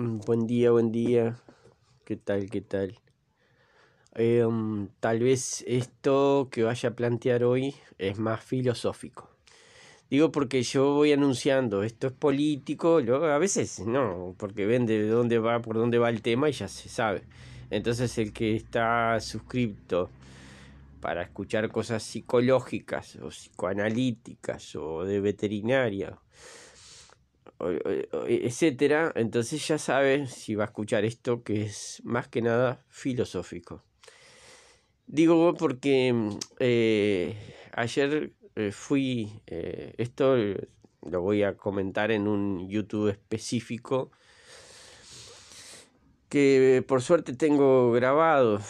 Mm, buen día, buen día. ¿Qué tal? ¿Qué tal? Em, tal vez esto que vaya a plantear hoy es más filosófico. Digo porque yo voy anunciando, esto es político, luego a veces no, porque ven de dónde va, por dónde va el tema y ya se sabe. Entonces el que está suscripto para escuchar cosas psicológicas o psicoanalíticas o de veterinaria e, etcétera. Entonces ya sabes si va a escuchar esto que es más que nada filosófico. Digo porque mm, eh, ayer eh, fui, eh, esto lo voy a comentar en un YouTube específico que por suerte tengo grabado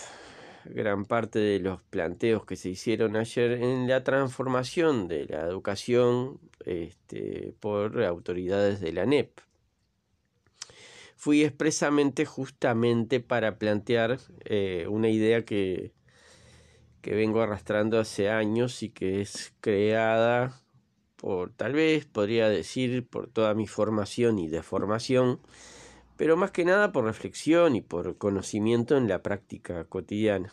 gran parte de los planteos que se hicieron ayer en la transformación de la educación este, por autoridades de la NEP. Fui expresamente justamente para plantear eh, una idea que, vengo arrastrando hace años y que es creada por, tal vez podría decir, por toda mi formación y deformación, pero más que nada por reflexión y por conocimiento en la práctica cotidiana.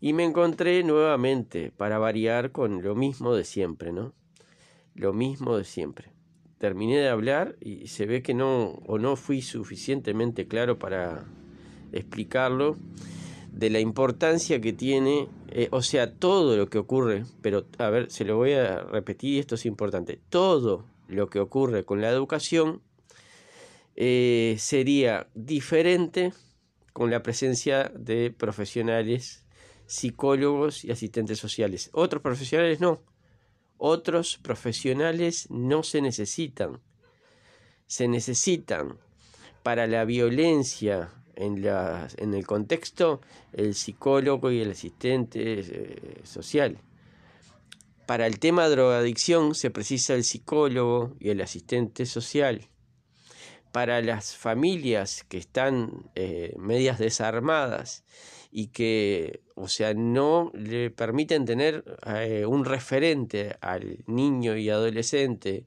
Y me encontré nuevamente, para variar, con lo mismo de siempre, ¿no? Lo mismo de siempre. Terminé de hablar y se ve que no o no fui suficientemente claro para explicarlo de la importancia que tiene, eh, o sea, todo lo que ocurre, pero a ver, se lo voy a repetir, esto es importante, todo lo que ocurre con la educación eh, sería diferente con la presencia de profesionales, psicólogos y asistentes sociales. Otros profesionales no. Otros profesionales no se necesitan. Se necesitan para la violencia en, el contexto el psicólogo y el asistente eh, social. Para el tema de drogadicción se precisa el psicólogo y el asistente social para las familias que están eh, medias desarmadas y que, o sea, no le permiten tener eh, un referente al niño y adolescente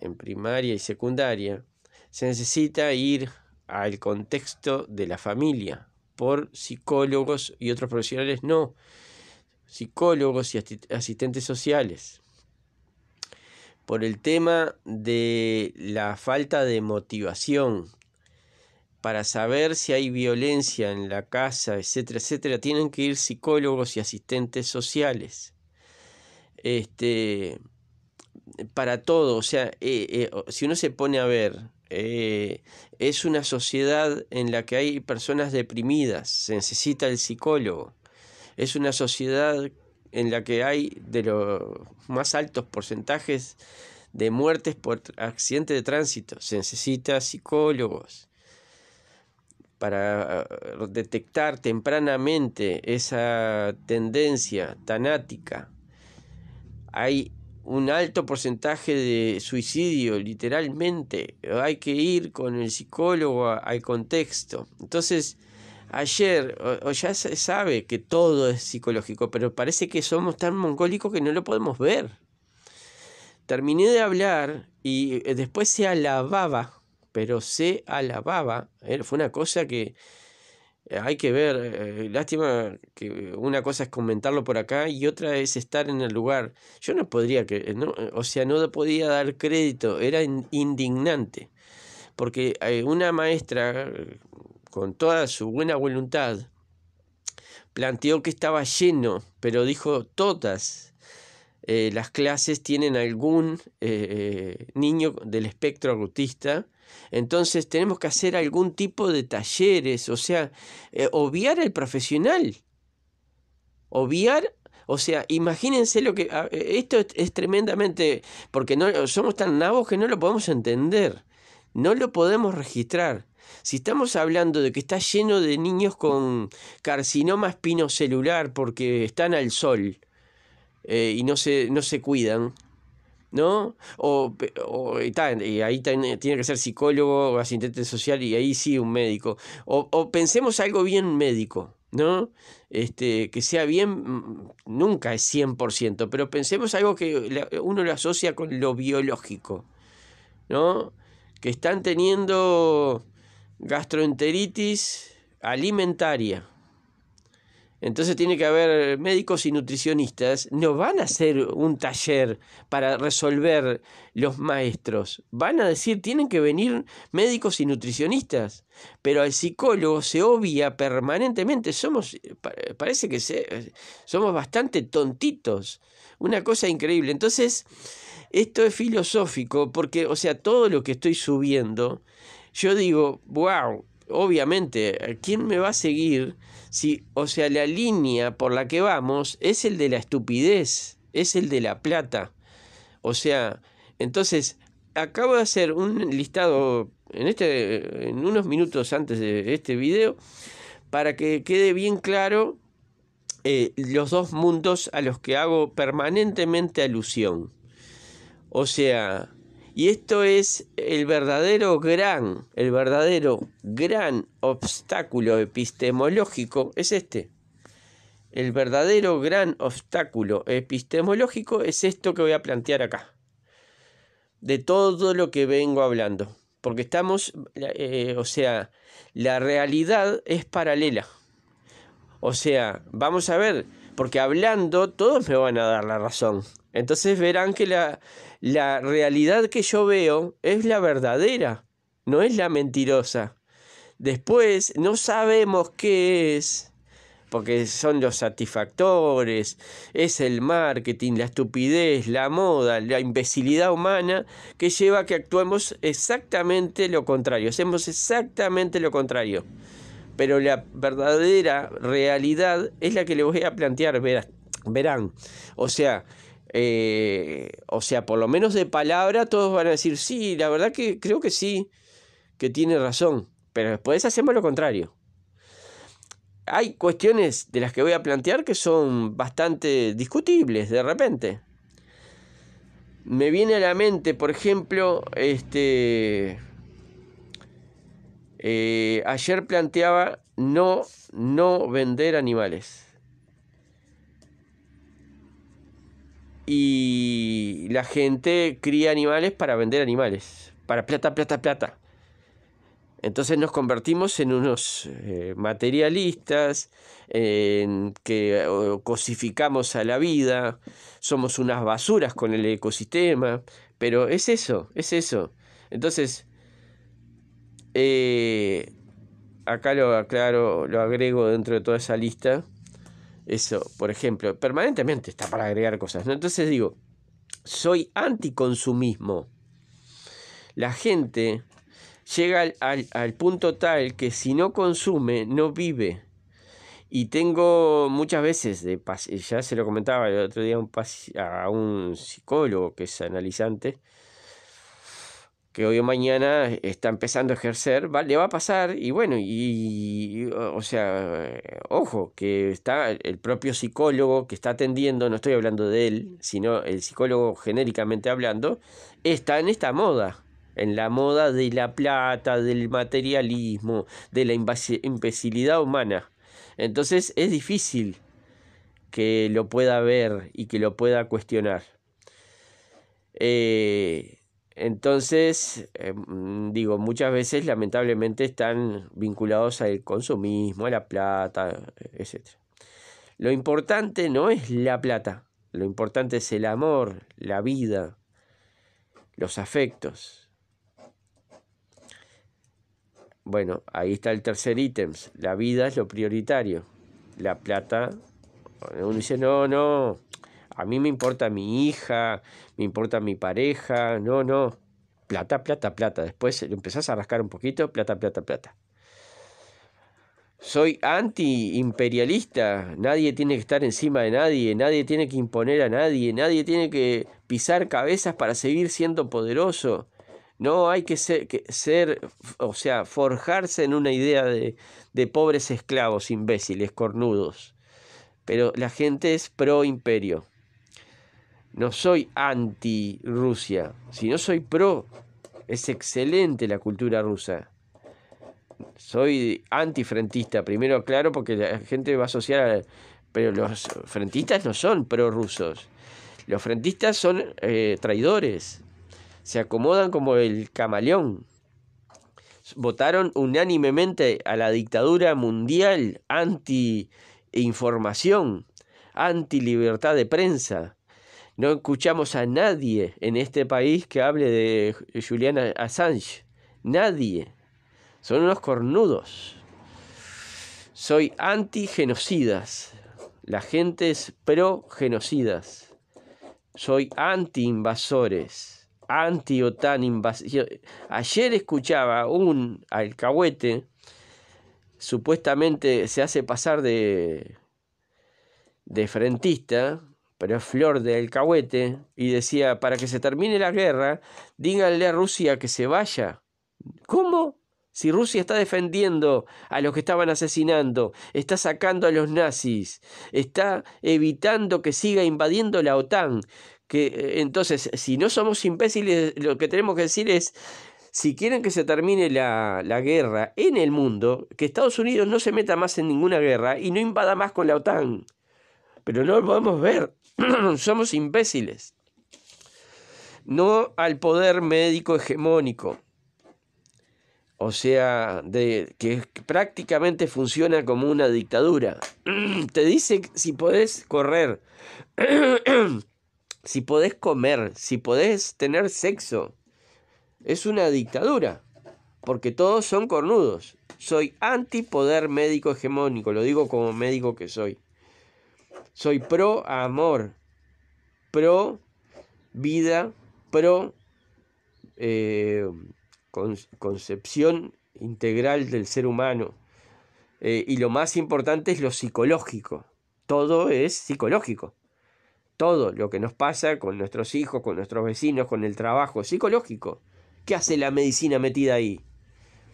en primaria y secundaria, se necesita ir al contexto de la familia por psicólogos y otros profesionales, no, psicólogos y asistentes sociales por el tema de la falta de motivación para saber si hay violencia en la casa, etcétera, etcétera, tienen que ir psicólogos y asistentes sociales. Este, para todo, o sea, eh, eh, si uno se pone a ver, eh, es una sociedad en la que hay personas deprimidas, se necesita el psicólogo. Es una sociedad en la que hay de los más altos porcentajes de muertes por accidente de tránsito. Se necesita psicólogos para ah, detectar tempranamente esa tendencia tanática. Hay un alto porcentaje de suicidio, literalmente. Hay que ir con el psicólogo al contexto. Entonces, ayer, o, ya se sabe que todo es psicológico, pero parece que somos tan mongólicos que no lo podemos ver. Terminé de hablar y eh, después se alababa, pero se alababa. Eh, fue una cosa que eh, hay que ver. Lástima que una cosa es comentarlo por acá y otra es estar en el lugar. Yo no podría, que, o sea, no podía dar crédito, era indignante. Porque una maestra con toda su buena voluntad, planteó que estaba lleno, pero dijo todas eh, las clases tienen algún eh, eh, niño del espectro autista. Entonces tenemos que hacer algún tipo de talleres, o sea, obviar al profesional. Obviar, o sea, imagínense lo que... Ah, esto es, tremendamente, porque no, somos tan nabos que no lo podemos entender no lo podemos registrar. Si estamos hablando de que está lleno de niños con carcinoma espinocelular porque están al sol eh, y no se, no se cuidan, ¿no? O, o ahí tiene que ser psicólogo, asistente social y ahí sí un médico. O, pensemos algo bien médico, ¿no? Este, que sea bien, mm, nunca es 100%, pero pensemos algo que uno lo asocia con lo biológico, ¿no? que están teniendo gastroenteritis alimentaria. Entonces tiene que haber médicos y nutricionistas. No van a hacer un taller para resolver los maestros. Van a decir, tienen que venir médicos y nutricionistas. Pero al psicólogo se obvia permanentemente. Somos, parece que somos bastante tontitos. Una cosa increíble. Entonces esto es filosófico porque, o sea, todo lo que estoy subiendo, yo digo, wow, obviamente, ¿quién me va a seguir? Si, o sea, la línea por la que vamos es el de la estupidez, es el de la plata. O sea, entonces, acabo de hacer un listado en, este, en unos minutos antes de este video para que quede bien claro eh, los dos mundos a los que hago permanentemente alusión. O sea, y esto es el verdadero gran, el verdadero gran obstáculo epistemológico, es este. El verdadero gran obstáculo epistemológico es esto que voy a plantear acá. De todo lo que vengo hablando. Porque estamos, eh, o sea, la realidad es paralela. O sea, vamos a ver, porque hablando todos me van a dar la razón. Entonces verán que la, realidad que yo veo es la verdadera, no es la mentirosa. Después no sabemos qué es, porque son los satisfactores, es el marketing, la estupidez, la moda, la imbecilidad humana que lleva a que actuemos exactamente lo contrario, hacemos exactamente lo contrario. Pero la verdadera realidad es la que les voy a plantear, verán. O sea, eh, o sea, por lo menos de palabra todos van a decir, sí, la verdad que creo que sí, que tiene razón, pero después hacemos lo contrario. Hay cuestiones de las que voy a plantear que son bastante discutibles de repente. Me viene a la mente, por ejemplo, este... Eh, ayer planteaba no, no vender animales. y la gente cría animales para vender animales, para plata, plata, plata. Entonces nos convertimos en unos eh, materialistas, que cosificamos a la vida, somos unas basuras con el ecosistema, pero es eso, es eso. Entonces, eh, acá lo aclaro, lo agrego dentro de toda esa lista eso, por ejemplo, permanentemente está para agregar cosas. Entonces digo, soy anticonsumismo. La gente llega al, punto tal que si no consume, no vive. Y tengo muchas veces, de ya se lo comentaba el otro día a un psicólogo que es analizante, que hoy o mañana está empezando a ejercer, le va a pasar y bueno, y, o sea, ojo, que está el propio psicólogo que está atendiendo, no estoy hablando de él, sino el psicólogo genéricamente hablando, está en esta moda, en la moda de la plata, del materialismo, de la imbecilidad humana. Entonces es difícil que lo pueda ver y que lo pueda cuestionar. Eh, entonces, eh, mm, digo, muchas veces lamentablemente están vinculados al consumismo, a la plata, etc. Lo importante no es la plata, lo importante es el amor, la vida, los afectos. Bueno, ahí está el tercer ítem. La vida es lo prioritario. La plata, uno dice, no, no, a mí me importa mi hija, me importa mi pareja, no, no. Plata, plata, plata. Después empezás a rascar un poquito, plata, plata, plata. Soy antiimperialista. Nadie tiene que estar encima de nadie, nadie tiene que imponer a nadie, nadie tiene que pisar cabezas para seguir siendo poderoso. No hay que ser, o sea, forjarse en una idea de, de pobres esclavos, imbéciles, cornudos. Pero la gente es pro imperio no soy anti Rusia, sino soy pro. Es excelente la cultura rusa. Soy antifrentista, primero claro, porque la gente va a asociar, pero los frentistas no son prorrusos. Los frentistas son eh, traidores, se acomodan como el camaleón. Votaron unánimemente a la dictadura mundial anti información, anti libertad de prensa no escuchamos a nadie en este país que hable de Julian Assange. Nadie. Son unos cornudos. Soy anti-genocidas. La gente es pro-genocidas. Soy anti-invasores. Anti-OTAN invasión. Ayer escuchaba un alcahuete. Supuestamente se hace pasar de, de frentista pero es flor de alcahuete, y decía, para que se termine la guerra, díganle a Rusia que se vaya. ¿Cómo? Si Rusia está defendiendo a los que estaban asesinando, está sacando a los nazis, está evitando que siga invadiendo la OTAN, que eh, entonces, si no somos imbéciles, lo que tenemos que decir es, si quieren que se termine la, la, guerra en el mundo, que Estados Unidos no se meta más en ninguna guerra y no invada más con la OTAN. Pero no lo podemos ver. Somos imbéciles. No al poder médico hegemónico. O sea, de, que prácticamente funciona como una dictadura. Te dice si podés correr, si podés comer, si podés tener sexo. Es una dictadura, porque todos son cornudos. Soy antipoder médico hegemónico, lo digo como médico que soy. Soy pro amor, pro vida, pro eh, concepción integral del ser humano. Eh, y lo más importante es lo psicológico. Todo es psicológico. Todo lo que nos pasa con nuestros hijos, con nuestros vecinos, con el trabajo, psicológico. ¿Qué hace la medicina metida ahí?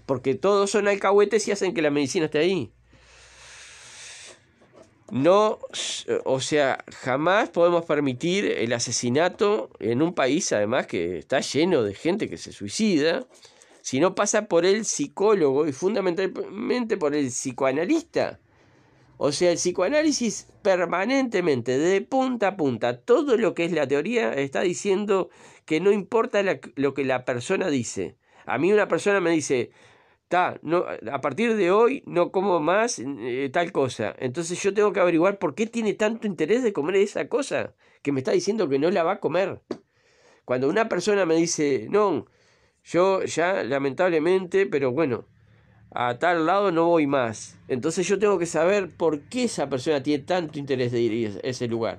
Porque todos son alcahuetes y hacen que la medicina esté ahí. No, o sea, jamás podemos permitir el asesinato en un país, además, que está lleno de gente que se suicida, si no pasa por el psicólogo y fundamentalmente por el psicoanalista. O sea, el psicoanálisis permanentemente, de punta a punta, todo lo que es la teoría está diciendo que no importa lo que la persona dice. A mí una persona me dice, no, a partir de hoy no como más eh, tal cosa. Entonces yo tengo que averiguar por qué tiene tanto interés de comer esa cosa que me está diciendo que no la va a comer. Cuando una persona me dice, no, yo ya lamentablemente, pero bueno, a tal lado no voy más. Entonces yo tengo que saber por qué esa persona tiene tanto interés de ir a ese lugar.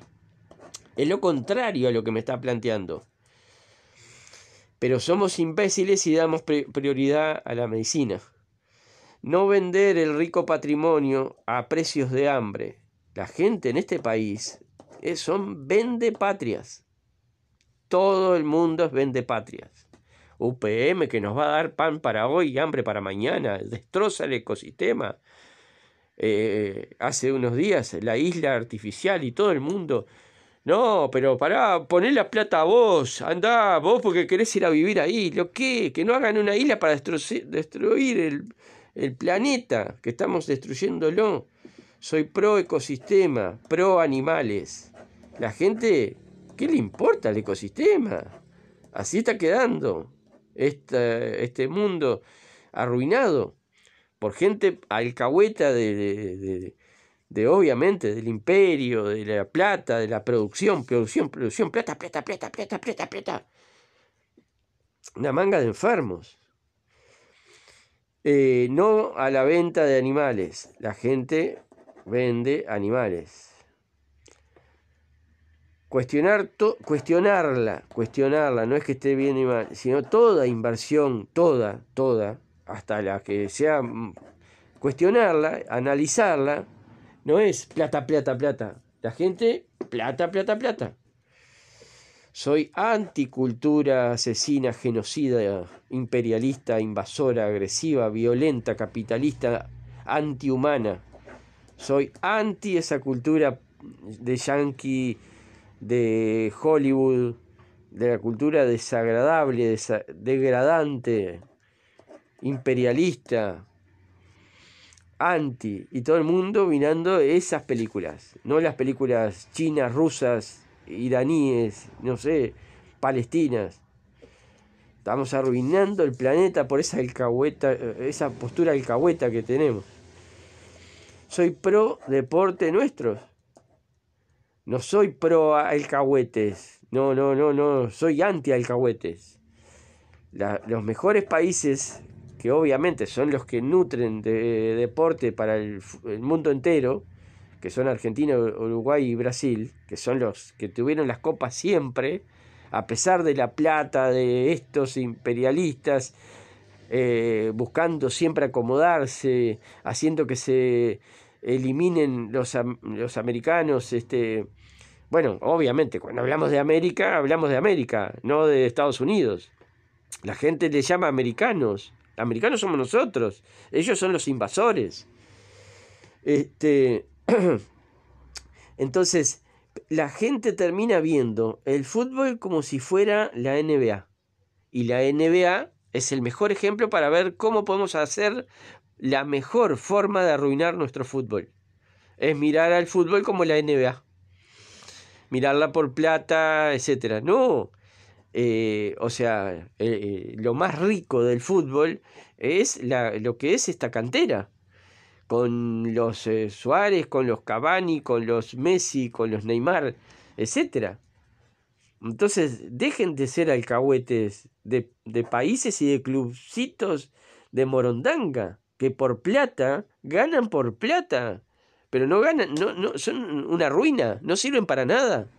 Es lo contrario a lo que me está planteando. Pero somos imbéciles y damos prioridad a la medicina. No vender el rico patrimonio a precios de hambre. La gente en este país es, vende patrias. Todo el mundo es vende patrias. UPM que nos va a dar pan para hoy y hambre para mañana, destroza el ecosistema. Eh, hace unos días la isla artificial y todo el mundo no, pero pará, poner la plata a vos, andá, vos porque querés ir a vivir ahí. ¿Lo qué? Que no hagan una isla para destruir el, planeta, que estamos destruyéndolo. Soy pro ecosistema, pro animales. La gente, ¿qué le importa al ecosistema? Así está quedando este, este mundo arruinado por gente alcahueta de, de obviamente del imperio, de la plata, de la producción, producción, producción, plata, plata, plata, plata, plata, plata. Una manga de enfermos. Eh, no a la venta de animales. La gente vende animales. Cuestionar to, cuestionarla, cuestionarla, no es que esté bien y mal, sino toda inversión, toda, toda, hasta la que sea, mm, cuestionarla, analizarla, no es plata, plata, plata. La gente, plata, plata, plata. Soy anticultura asesina, genocida, imperialista, invasora, agresiva, violenta, capitalista, antihumana. Soy anti esa cultura de yankee, de Hollywood, de la cultura desagradable, degradante, imperialista, anti y todo el mundo mirando esas películas, no las películas chinas, rusas, iraníes, no sé, palestinas. Estamos arruinando el planeta por esa alcahueta, eh, esa postura alcahueta que tenemos. Soy pro deporte nuestro, No soy pro alcahuetes. No, no, no, no. Soy anti alcahuetes. los mejores países que obviamente son los que nutren de deporte para el, mundo entero, que son Argentina, Uruguay y Brasil, que son los que tuvieron las copas siempre, a pesar de la plata de estos imperialistas, eh, buscando siempre acomodarse, haciendo que se eliminen los, americanos, este, bueno, obviamente, cuando hablamos de América, hablamos de América, no de Estados Unidos. La gente le llama americanos, americanos somos nosotros, ellos son los invasores. Este, entonces, la gente termina viendo el fútbol como si fuera la NBA. Y la NBA es el mejor ejemplo para ver cómo podemos hacer la mejor forma de arruinar nuestro fútbol. Es mirar al fútbol como la NBA. Mirarla por plata, etcétera. No, eh, o sea, eh, eh, lo más rico del fútbol es lo que es esta cantera, con los Suárez, con los Cavani, con los Messi, con los Neymar, etc. Entonces, dejen de ser alcahuetes de, países y de clubcitos de Morondanga, que por plata, ganan por plata, pero no ganan, son una ruina, no sirven para nada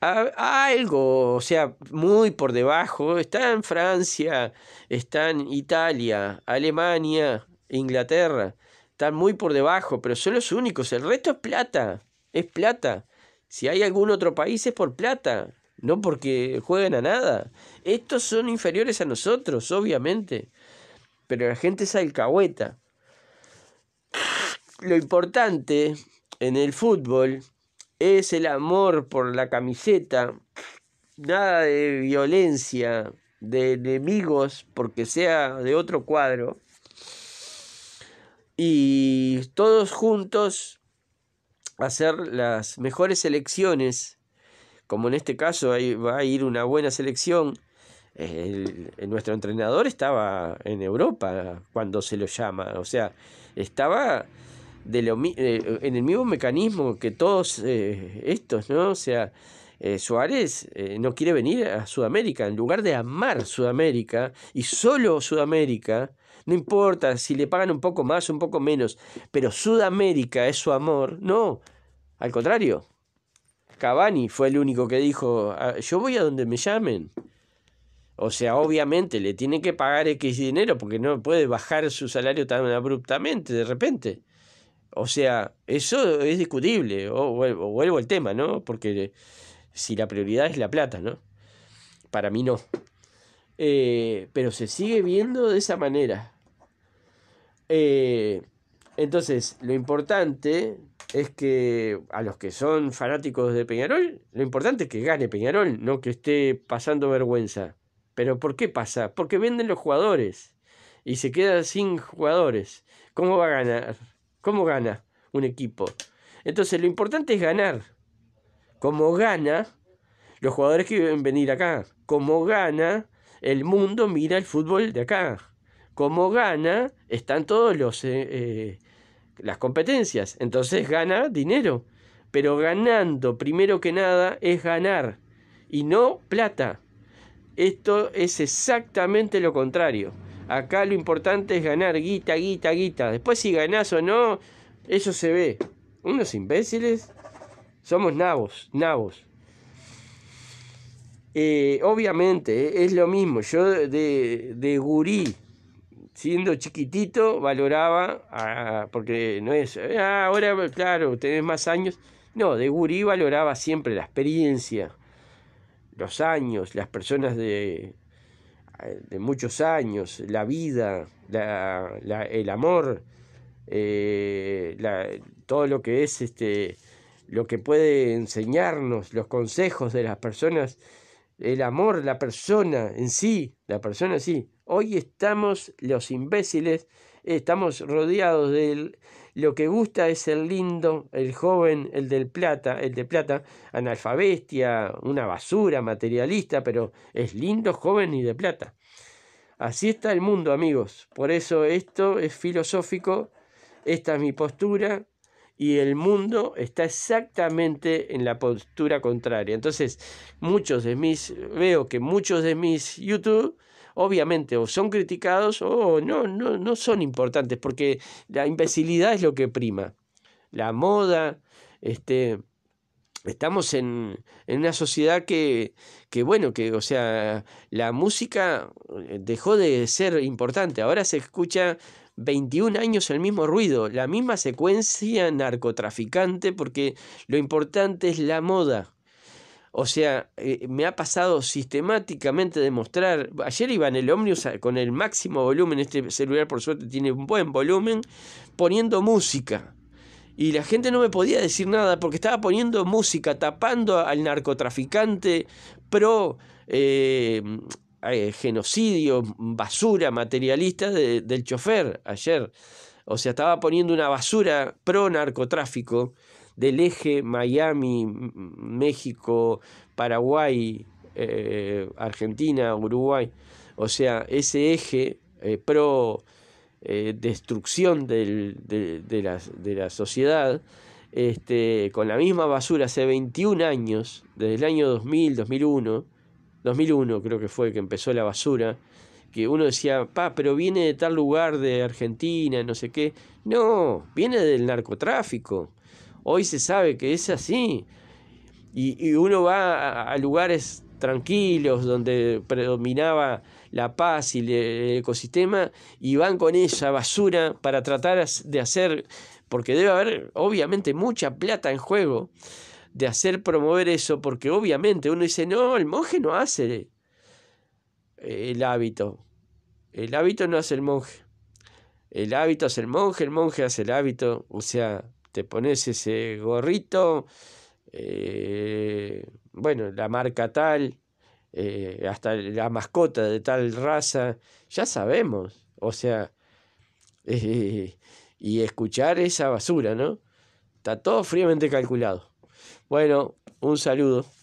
algo, o sea, muy por debajo, está en Francia, está en Italia, Alemania, Inglaterra, están muy por debajo, pero son los únicos, el resto es plata, es plata. Si hay algún otro país es por plata, no porque jueguen a nada. Estos son inferiores a nosotros, obviamente, pero la gente es alcahueta. Lo importante en el fútbol es el amor por la camiseta, nada de violencia, de enemigos, porque sea de otro cuadro. Y todos juntos hacer las mejores selecciones. como en este caso va a ir una buena selección. nuestro entrenador estaba en Europa cuando se lo llama, o sea, estaba de eh, en el mismo mecanismo que todos eh, estos, ¿no? O sea, eh, Suárez no quiere venir a Sudamérica, en lugar de amar Sudamérica y solo Sudamérica, no importa si le pagan un poco más, un poco menos, pero Sudamérica es su amor, no, al contrario. Cavani fue el único que dijo, ah, yo voy a donde me llamen. O sea, obviamente le tienen que pagar X dinero porque no puede bajar su salario tan abruptamente de repente. O sea, eso es discutible, o vuelvo, al tema, ¿no? Porque si la prioridad es la plata, ¿no? Para mí no. Eh, pero se sigue viendo de esa manera. Eh, entonces, lo importante es que a los que son fanáticos de Peñarol, lo importante es que gane Peñarol, no que esté pasando vergüenza. Pero ¿por qué pasa? Porque venden los jugadores y se queda sin jugadores. ¿Cómo va a ganar? ¿Cómo gana un equipo? Entonces lo importante es ganar. ¿Cómo gana los jugadores que deben venir acá. ¿Cómo gana el mundo mira el fútbol de acá. ¿Cómo gana están todos los eh, eh, las competencias. Entonces gana dinero. Pero ganando primero que nada es ganar y no plata. Esto es exactamente lo contrario. Acá lo importante es ganar guita, guita, guita. Después si ganás o no, eso se ve. Unos imbéciles. Somos nabos, nabos. Eh, obviamente, eh, es lo mismo. Yo de, gurí, siendo chiquitito, valoraba, porque no es, ah, ahora, claro, tenés más años. No, de gurí valoraba siempre la experiencia, los años, las personas de, de muchos años, la vida, el amor, eh, todo lo que es este, lo que puede enseñarnos, los consejos de las personas, el amor, la persona en sí, la persona en sí. Hoy estamos los imbéciles, estamos rodeados del lo que gusta es el lindo, el joven, el del plata, el de plata, analfabestia, una basura, materialista, pero es lindo, joven y de plata. Así está el mundo, amigos. Por eso esto es filosófico, esta es mi postura y el mundo está exactamente en la postura contraria. Entonces, muchos de mis, veo que muchos de mis YouTube obviamente o son criticados o no, no, no son importantes, porque la imbecilidad es lo que prima. La moda, este, estamos en, una sociedad que, bueno, que, o sea, la música eh, dejó de ser importante. Ahora se escucha 21 años el mismo ruido, la misma secuencia narcotraficante, porque lo importante es la moda. O sea, eh, me ha pasado sistemáticamente demostrar. Ayer iba en el Omnius con el máximo volumen, este celular por suerte tiene un buen volumen, poniendo música. Y la gente no me podía decir nada porque estaba poniendo música, tapando al narcotraficante pro eh, eh, genocidio, basura materialista del chofer ayer. O sea, estaba poniendo una basura pro narcotráfico del eje Miami, México, Paraguay, eh, Argentina, Uruguay. O sea, ese eje eh, pro eh, destrucción de, la, sociedad, este, con la misma basura hace 21 años, desde el año 2000, 2001, 2001 creo que fue que empezó la basura, que uno decía, pa, pero viene de tal lugar de Argentina, no sé qué. No, viene del narcotráfico. Hoy se sabe que es así. Y, uno va a, lugares tranquilos donde predominaba la paz y el ecosistema y van con esa basura para tratar de hacer, porque debe haber obviamente mucha plata en juego, de hacer promover eso, porque obviamente uno dice, no, el monje no hace el hábito, el hábito no hace el monje, el hábito hace el monje, el monje hace el hábito, o sea, te pones ese gorrito, eh, bueno, la marca tal, eh, hasta la mascota de tal raza, ya sabemos, o sea, y escuchar esa basura, ¿no? Está todo fríamente calculado. Bueno, un saludo.